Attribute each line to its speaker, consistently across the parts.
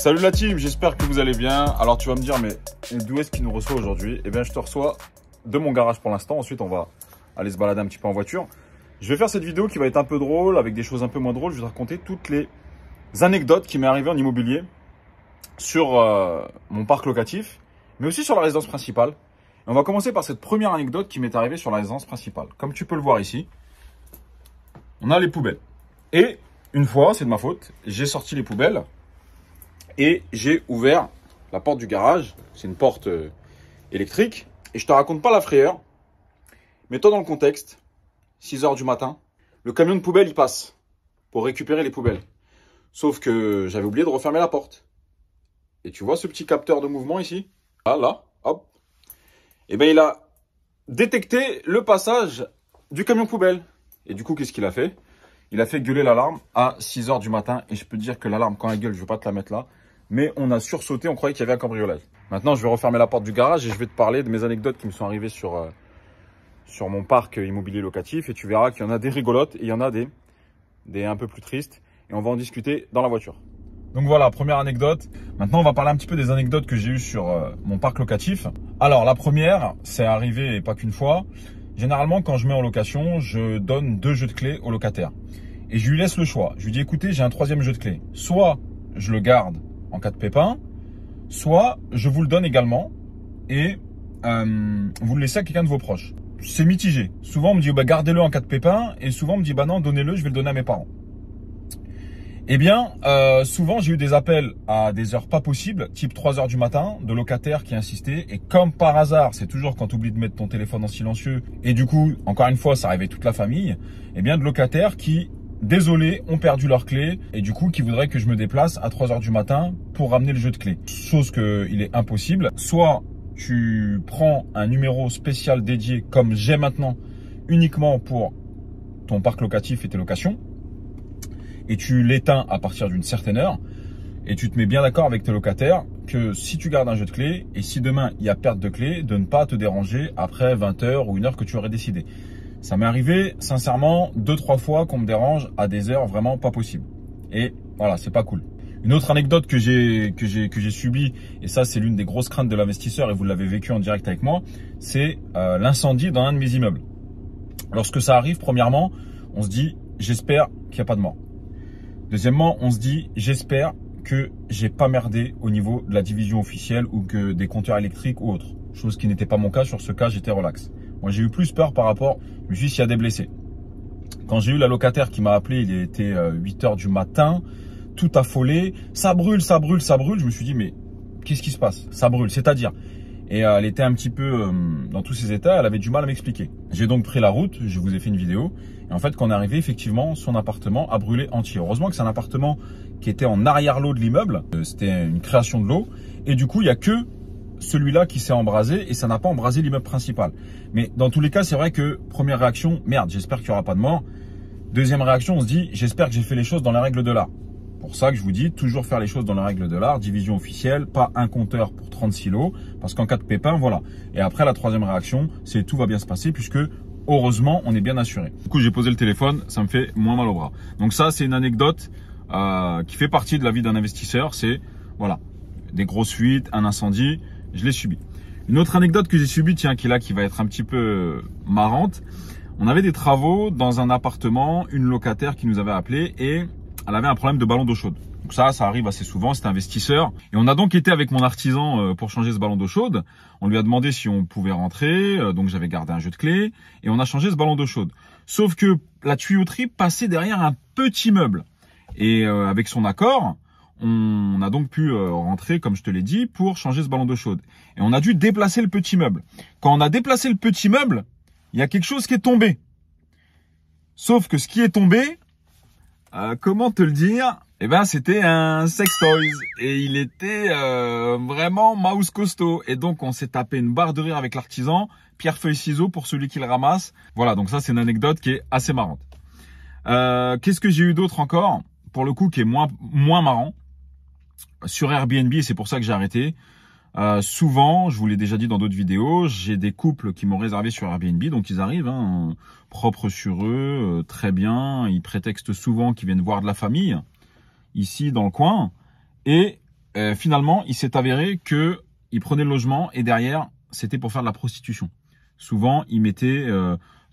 Speaker 1: Salut la team, j'espère que vous allez bien. Alors tu vas me dire, mais d'où est-ce qu'il nous reçoit aujourd'hui Eh bien, je te reçois de mon garage pour l'instant. Ensuite, on va aller se balader un petit peu en voiture. Je vais faire cette vidéo qui va être un peu drôle, avec des choses un peu moins drôles. Je vais te raconter toutes les anecdotes qui m'est arrivées en immobilier sur euh, mon parc locatif, mais aussi sur la résidence principale. on va commencer par cette première anecdote qui m'est arrivée sur la résidence principale. Comme tu peux le voir ici, on a les poubelles. Et une fois, c'est de ma faute, j'ai sorti les poubelles et j'ai ouvert la porte du garage. C'est une porte euh, électrique. Et je te raconte pas la frayeur. Mais toi dans le contexte. 6 h du matin. Le camion de poubelle, il passe pour récupérer les poubelles. Sauf que j'avais oublié de refermer la porte. Et tu vois ce petit capteur de mouvement ici Ah là, hop. Et eh bien il a détecté le passage du camion poubelle. Et du coup, qu'est-ce qu'il a fait Il a fait gueuler l'alarme à 6 heures du matin. Et je peux te dire que l'alarme, quand elle gueule, je ne vais pas te la mettre là mais on a sursauté, on croyait qu'il y avait un cambriolage. Maintenant, je vais refermer la porte du garage et je vais te parler de mes anecdotes qui me sont arrivées sur, euh, sur mon parc immobilier locatif. Et tu verras qu'il y en a des rigolotes et il y en a des, des un peu plus tristes. Et on va en discuter dans la voiture. Donc voilà, première anecdote. Maintenant, on va parler un petit peu des anecdotes que j'ai eues sur euh, mon parc locatif. Alors, la première, c'est arrivé et pas qu'une fois. Généralement, quand je mets en location, je donne deux jeux de clés au locataire. Et je lui laisse le choix. Je lui dis, écoutez, j'ai un troisième jeu de clé. Soit je le garde en cas de pépin, soit je vous le donne également et euh, vous le laissez à quelqu'un de vos proches. C'est mitigé. Souvent on me dit oh bah, gardez-le en cas de pépin et souvent on me dit bah non donnez-le, je vais le donner à mes parents. Eh bien, euh, souvent j'ai eu des appels à des heures pas possibles, type 3 heures du matin, de locataires qui insistaient. Et comme par hasard, c'est toujours quand tu oublies de mettre ton téléphone en silencieux, et du coup, encore une fois, ça arrivait toute la famille, eh bien de locataires qui désolé, ont perdu leur clé et du coup qui voudraient que je me déplace à 3 heures du matin pour ramener le jeu de clé Chose qu'il est impossible. Soit tu prends un numéro spécial dédié comme j'ai maintenant uniquement pour ton parc locatif et tes locations et tu l'éteins à partir d'une certaine heure et tu te mets bien d'accord avec tes locataires que si tu gardes un jeu de clé et si demain il y a perte de clé, de ne pas te déranger après 20h ou une heure que tu aurais décidé. Ça m'est arrivé, sincèrement, deux, trois fois qu'on me dérange à des heures vraiment pas possibles. Et voilà, c'est pas cool. Une autre anecdote que j'ai que j'ai que j'ai subie et ça c'est l'une des grosses craintes de l'investisseur et vous l'avez vécu en direct avec moi, c'est euh, l'incendie dans un de mes immeubles. Lorsque ça arrive, premièrement, on se dit j'espère qu'il n'y a pas de mort. Deuxièmement, on se dit j'espère que j'ai pas merdé au niveau de la division officielle ou que des compteurs électriques ou autre, Chose qui n'était pas mon cas. Sur ce cas, j'étais relax. Moi, j'ai eu plus peur par rapport, je me suis dit, s'il y a des blessés. Quand j'ai eu la locataire qui m'a appelé, il était 8 euh, heures du matin, tout affolé, ça brûle, ça brûle, ça brûle. Je me suis dit, mais qu'est-ce qui se passe Ça brûle, c'est-à-dire. Et euh, elle était un petit peu euh, dans tous ses états, elle avait du mal à m'expliquer. J'ai donc pris la route, je vous ai fait une vidéo. Et en fait, quand on est arrivé, effectivement, son appartement a brûlé entier. Heureusement que c'est un appartement qui était en arrière leau de l'immeuble. C'était une création de l'eau. Et du coup, il n'y a que celui-là qui s'est embrasé et ça n'a pas embrasé l'immeuble principal. Mais dans tous les cas, c'est vrai que première réaction, merde, j'espère qu'il n'y aura pas de mort. Deuxième réaction, on se dit, j'espère que j'ai fait les choses dans la règle de l'art. Pour ça que je vous dis, toujours faire les choses dans la règle de l'art, division officielle, pas un compteur pour 30 silos, parce qu'en cas de pépin, voilà. Et après, la troisième réaction, c'est tout va bien se passer puisque heureusement, on est bien assuré. Du coup, j'ai posé le téléphone, ça me fait moins mal au bras. Donc ça, c'est une anecdote euh, qui fait partie de la vie d'un investisseur, c'est, voilà, des grosses fuites, un incendie, je l'ai subi. Une autre anecdote que j'ai subie, tiens, qui est là, qui va être un petit peu marrante. On avait des travaux dans un appartement, une locataire qui nous avait appelé et elle avait un problème de ballon d'eau chaude. Donc ça, ça arrive assez souvent, c'est investisseur. Et on a donc été avec mon artisan euh, pour changer ce ballon d'eau chaude. On lui a demandé si on pouvait rentrer, euh, donc j'avais gardé un jeu de clé, et on a changé ce ballon d'eau chaude. Sauf que la tuyauterie passait derrière un petit meuble. Et euh, avec son accord, on a donc pu euh, rentrer, comme je te l'ai dit, pour changer ce ballon d'eau chaude. Et on a dû déplacer le petit meuble. Quand on a déplacé le petit meuble, il y a quelque chose qui est tombé. Sauf que ce qui est tombé, euh, comment te le dire Eh ben, c'était un sex toys et il était euh, vraiment mouse costaud. Et donc, on s'est tapé une barre de rire avec l'artisan, pierre feuille ciseaux pour celui qui le ramasse. Voilà, donc ça, c'est une anecdote qui est assez marrante. Qu'est-ce que j'ai eu d'autre encore Pour le coup, qui est moins moins marrant sur Airbnb, c'est pour ça que j'ai arrêté. Euh, souvent, je vous l'ai déjà dit dans d'autres vidéos, j'ai des couples qui m'ont réservé sur Airbnb, donc ils arrivent, hein, propres sur eux, euh, très bien. Ils prétextent souvent qu'ils viennent voir de la famille ici dans le coin, et euh, finalement, il s'est avéré que ils prenaient le logement et derrière, c'était pour faire de la prostitution. Souvent, ils mettaient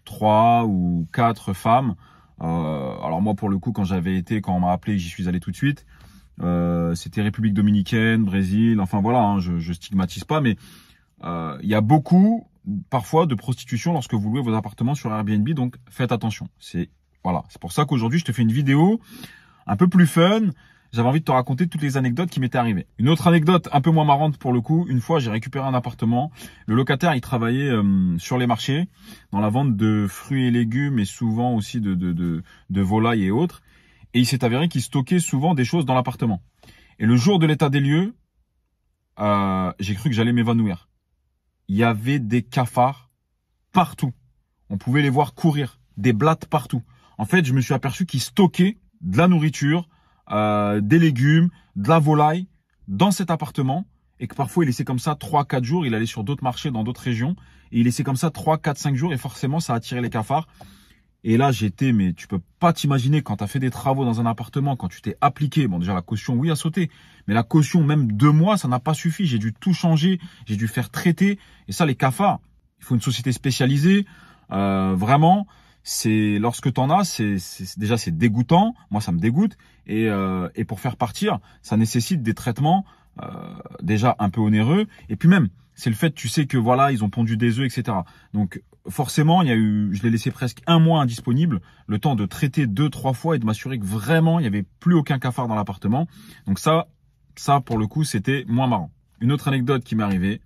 Speaker 1: trois ou quatre femmes. alors moi, pour le coup, quand j'avais été, quand on m'a appelé, j'y suis allé tout de suite. Euh, c'était République dominicaine, Brésil, enfin voilà, hein, je, je stigmatise pas, mais euh, il y a beaucoup parfois de prostitution lorsque vous louez vos appartements sur Airbnb, donc faites attention. C'est voilà, c'est pour ça qu'aujourd'hui je te fais une vidéo un peu plus fun. J'avais envie de te raconter toutes les anecdotes qui m'étaient arrivées. Une autre anecdote un peu moins marrante pour le coup. Une fois, j'ai récupéré un appartement. Le locataire, il travaillait euh, sur les marchés dans la vente de fruits et légumes et souvent aussi de de, de volailles et autres. Et il s'est avéré qu'il stockait souvent des choses dans l'appartement. Et le jour de l'état des lieux, euh, j'ai cru que j'allais m'évanouir. Il y avait des cafards partout. On pouvait les voir courir, des blattes partout. En fait, je me suis aperçu qu'il stockait de la nourriture, euh, des légumes, de la volaille dans cet appartement et que parfois il laissait comme ça 3-4 jours, il allait sur d'autres marchés dans d'autres régions, et il laissait comme ça 3, 4, 5 jours, et forcément ça attirait les cafards. Et là, j'étais, mais tu peux pas t'imaginer quand tu as fait des travaux dans un appartement, quand tu t'es appliqué. Bon, déjà, la caution, oui, a sauté. Mais la caution, même deux mois, ça n'a pas suffi. J'ai dû tout changer. J'ai dû faire traiter. Et ça, les cafards. Il faut une société spécialisée. Euh, vraiment, c'est lorsque en as, c'est déjà c'est dégoûtant. Moi, ça me dégoûte. Et, euh, et pour faire partir, ça nécessite des traitements euh, déjà un peu onéreux. Et puis même, c'est le fait, tu sais que voilà, ils ont pondu des œufs, etc. Donc forcément, il y a eu, je l'ai laissé presque un mois indisponible, le temps de traiter deux, trois fois et de m'assurer que vraiment, il n'y avait plus aucun cafard dans l'appartement. Donc ça, ça, pour le coup, c'était moins marrant. Une autre anecdote qui m'est arrivée.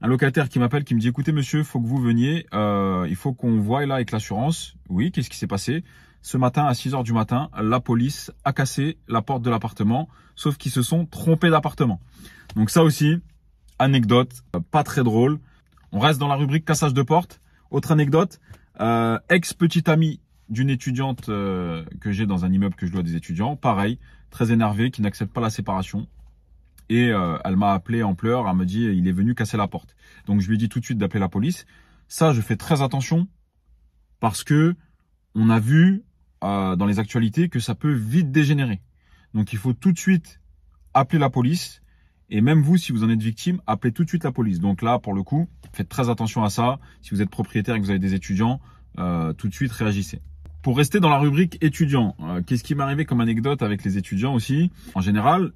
Speaker 1: Un locataire qui m'appelle, qui me dit, écoutez, monsieur, faut que vous veniez, euh, il faut qu'on voie là avec l'assurance. Oui, qu'est-ce qui s'est passé? Ce matin, à 6 heures du matin, la police a cassé la porte de l'appartement, sauf qu'ils se sont trompés d'appartement. Donc ça aussi, anecdote, euh, pas très drôle. On reste dans la rubrique cassage de porte. Autre anecdote, euh, ex-petite amie d'une étudiante euh, que j'ai dans un immeuble que je dois à des étudiants, pareil, très énervé qui n'accepte pas la séparation. Et euh, elle m'a appelé en pleurs, elle me dit il est venu casser la porte. Donc je lui ai dit tout de suite d'appeler la police. Ça, je fais très attention parce que on a vu dans les actualités que ça peut vite dégénérer. Donc il faut tout de suite appeler la police et même vous, si vous en êtes victime, appelez tout de suite la police. Donc là, pour le coup, faites très attention à ça. Si vous êtes propriétaire et que vous avez des étudiants, euh, tout de suite réagissez. Pour rester dans la rubrique étudiants, euh, qu'est-ce qui m'est arrivé comme anecdote avec les étudiants aussi En général,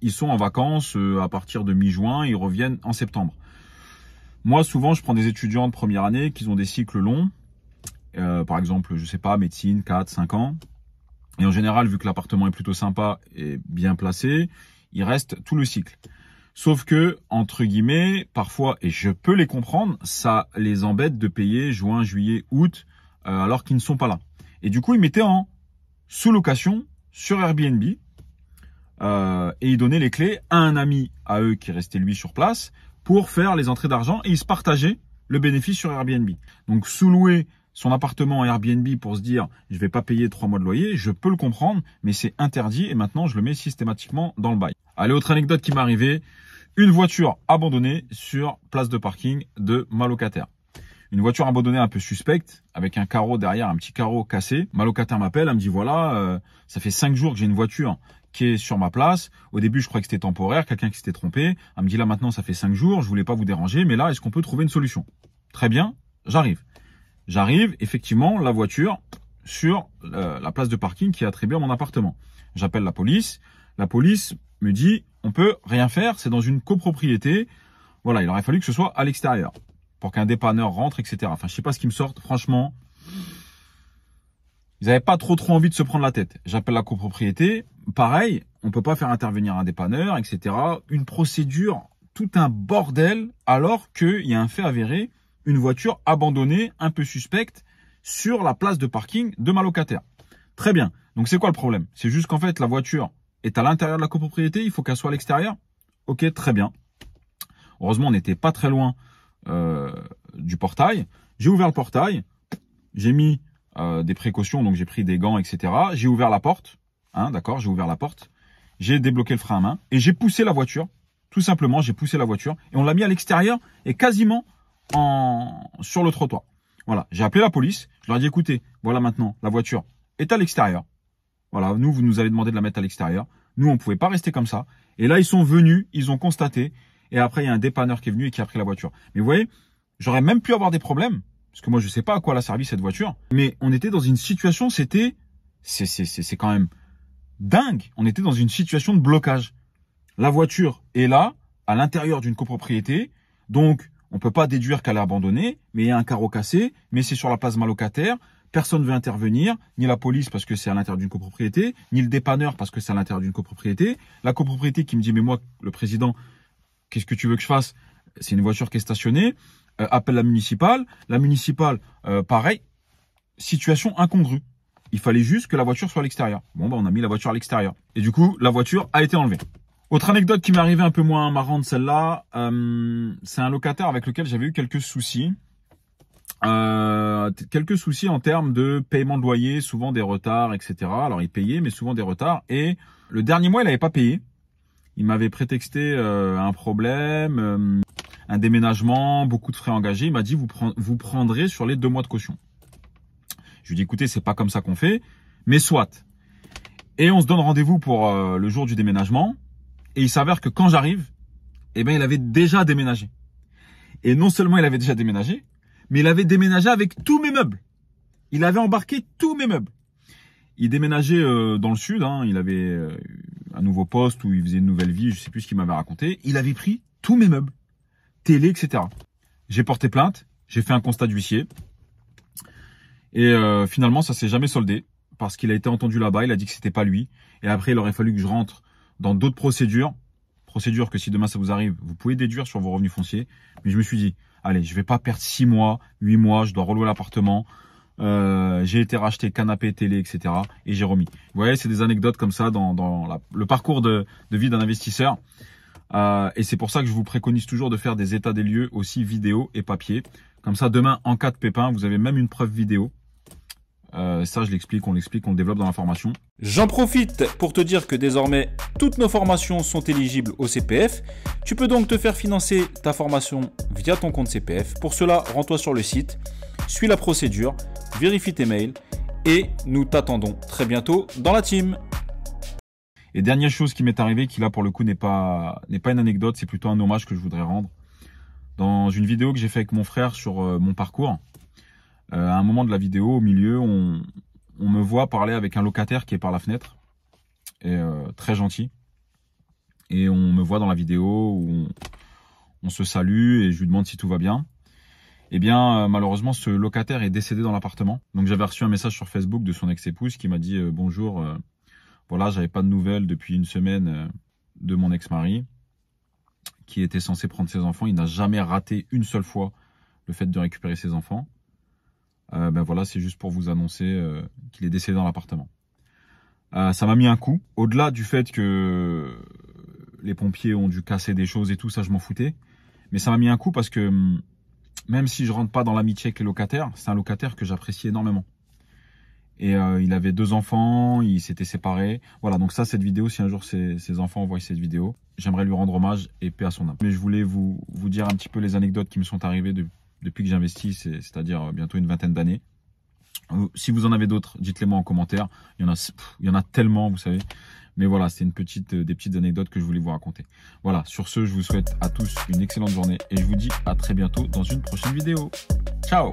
Speaker 1: ils sont en vacances euh, à partir de mi-juin, ils reviennent en septembre. Moi, souvent, je prends des étudiants de première année qui ont des cycles longs, euh, par exemple, je sais pas, médecine, 4, 5 ans. Et en général, vu que l'appartement est plutôt sympa et bien placé, il reste tout le cycle. Sauf que, entre guillemets, parfois, et je peux les comprendre, ça les embête de payer juin, juillet, août, euh, alors qu'ils ne sont pas là. Et du coup, ils mettaient en sous-location sur Airbnb euh, et ils donnaient les clés à un ami à eux qui restait lui sur place pour faire les entrées d'argent et ils se partageaient le bénéfice sur Airbnb. Donc sous-louer son appartement Airbnb pour se dire je vais pas payer trois mois de loyer, je peux le comprendre, mais c'est interdit et maintenant je le mets systématiquement dans le bail. Allez, autre anecdote qui m'est arrivée, une voiture abandonnée sur place de parking de ma locataire. Une voiture abandonnée un peu suspecte, avec un carreau derrière, un petit carreau cassé. Ma locataire m'appelle, elle me dit voilà, euh, ça fait cinq jours que j'ai une voiture qui est sur ma place. Au début, je croyais que c'était temporaire, quelqu'un qui s'était trompé. Elle me dit là maintenant, ça fait cinq jours, je voulais pas vous déranger, mais là, est-ce qu'on peut trouver une solution Très bien, j'arrive. J'arrive, effectivement, la voiture sur euh, la place de parking qui est attribuée à mon appartement. J'appelle la police. La police me dit, on peut rien faire, c'est dans une copropriété. Voilà, il aurait fallu que ce soit à l'extérieur pour qu'un dépanneur rentre, etc. Enfin, je sais pas ce qui me sort. Franchement, ils n'avaient pas trop trop envie de se prendre la tête. J'appelle la copropriété. Pareil, on ne peut pas faire intervenir un dépanneur, etc. Une procédure, tout un bordel, alors qu'il y a un fait avéré une voiture abandonnée, un peu suspecte, sur la place de parking de ma locataire. Très bien. Donc c'est quoi le problème C'est juste qu'en fait la voiture est à l'intérieur de la copropriété, il faut qu'elle soit à l'extérieur. Ok, très bien. Heureusement, on n'était pas très loin euh, du portail. J'ai ouvert le portail, j'ai mis euh, des précautions, donc j'ai pris des gants, etc. J'ai ouvert la porte, hein, d'accord, j'ai ouvert la porte, j'ai débloqué le frein à main et j'ai poussé la voiture. Tout simplement, j'ai poussé la voiture et on l'a mis à l'extérieur et quasiment en, sur le trottoir. Voilà, j'ai appelé la police, je leur ai dit écoutez, voilà maintenant, la voiture est à l'extérieur. Voilà, nous, vous nous avez demandé de la mettre à l'extérieur. Nous, on pouvait pas rester comme ça. Et là, ils sont venus, ils ont constaté. Et après, il y a un dépanneur qui est venu et qui a pris la voiture. Mais vous voyez, j'aurais même pu avoir des problèmes. Parce que moi, je sais pas à quoi la servi cette voiture. Mais on était dans une situation, c'était... C'est quand même dingue. On était dans une situation de blocage. La voiture est là, à l'intérieur d'une copropriété. Donc, on peut pas déduire qu'elle est abandonnée, mais il y a un carreau cassé, mais c'est sur la place Malocataire. Personne ne veut intervenir, ni la police parce que c'est à l'intérieur d'une copropriété, ni le dépanneur parce que c'est à l'intérieur d'une copropriété. La copropriété qui me dit mais moi le président, qu'est-ce que tu veux que je fasse C'est une voiture qui est stationnée. Euh, appelle la municipale. La municipale, euh, pareil, situation incongrue. Il fallait juste que la voiture soit à l'extérieur. Bon, ben, on a mis la voiture à l'extérieur. Et du coup, la voiture a été enlevée. Autre anecdote qui m'est arrivée un peu moins marrante, celle-là, euh, c'est un locataire avec lequel j'avais eu quelques soucis. Euh, quelques soucis en termes de paiement de loyer, souvent des retards, etc. Alors il payait, mais souvent des retards. Et le dernier mois, il n'avait pas payé. Il m'avait prétexté euh, un problème, un déménagement, beaucoup de frais engagés. Il m'a dit vous, prendrez sur les deux mois de caution. Je lui ai dit écoutez, c'est pas comme ça qu'on fait, mais soit. Et on se donne rendez-vous pour le jour du déménagement. Et il s'avère que quand j'arrive, eh ben, il avait déjà déménagé. Et non seulement il avait déjà déménagé, mais il avait déménagé avec tous mes meubles. Il avait embarqué tous mes meubles. Il déménageait euh, dans le sud, hein. il avait euh, un nouveau poste où il faisait une nouvelle vie, je sais plus ce qu'il m'avait raconté. Il avait pris tous mes meubles, télé, etc. J'ai porté plainte, j'ai fait un constat d'huissier. Et euh, finalement, ça s'est jamais soldé parce qu'il a été entendu là-bas, il a dit que c'était pas lui. Et après, il aurait fallu que je rentre dans d'autres procédures, procédures que si demain ça vous arrive, vous pouvez déduire sur vos revenus fonciers. Mais je me suis dit, allez, je vais pas perdre six mois, 8 mois, je dois relouer l'appartement. Euh, j'ai été racheté canapé, télé, etc. Et j'ai remis. Vous voyez, c'est des anecdotes comme ça dans, le parcours de, vie d'un investisseur. Euh, et c'est pour ça que je vous préconise toujours de faire des états des lieux aussi vidéo et papier. Comme ça, demain, en cas de pépin, vous avez même une preuve vidéo euh, ça, je l'explique, on l'explique, on le développe dans la formation. J'en profite pour te dire que désormais, toutes nos formations sont éligibles au CPF. Tu peux donc te faire financer ta formation via ton compte CPF. Pour cela, rends-toi sur le site, suis la procédure, vérifie tes mails et nous t'attendons très bientôt dans la team. Et dernière chose qui m'est arrivée, qui là pour le coup n'est pas, n'est pas une anecdote, c'est plutôt un hommage que je voudrais rendre. Dans une vidéo que j'ai fait avec mon frère sur euh, mon parcours, euh, à un moment de la vidéo, au milieu, on, me voit parler avec un locataire qui est par la fenêtre, euh, très gentil. Et on me voit dans la vidéo où on, se salue et je lui demande si tout va bien. Eh bien, euh, malheureusement, ce locataire est décédé dans l'appartement. Donc j'avais reçu un message sur Facebook de son ex-épouse qui m'a dit bonjour. voilà, j'avais pas de nouvelles depuis une semaine de mon ex-mari qui était censé prendre ses enfants. Il n'a jamais raté une seule fois le fait de récupérer ses enfants. Euh, ben voilà, c'est juste pour vous annoncer euh, qu'il est décédé dans l'appartement. Euh, ça m'a mis un coup. Au-delà du fait que les pompiers ont dû casser des choses et tout, ça je m'en foutais. Mais ça m'a mis un coup parce que hum, même si je rentre pas dans l'amitié avec les locataires, c'est un locataire que j'apprécie énormément. Et il avait deux enfants, il s'était séparé. Voilà, donc ça, cette vidéo, si un jour ses, enfants voient cette vidéo, j'aimerais lui rendre hommage et paix à son âme. Mais je voulais vous, vous dire un petit peu les anecdotes qui me sont arrivées depuis depuis que j'investis, c'est-à-dire euh, bientôt une vingtaine d'années. Si vous en avez d'autres, dites-les moi en commentaire. Il y en a, il y en a tellement, vous savez. Mais voilà, c'est une petite, euh, des petites anecdotes que je voulais vous raconter. Voilà, sur ce, je vous souhaite à tous une excellente journée et je vous dis à très bientôt dans une prochaine vidéo. Ciao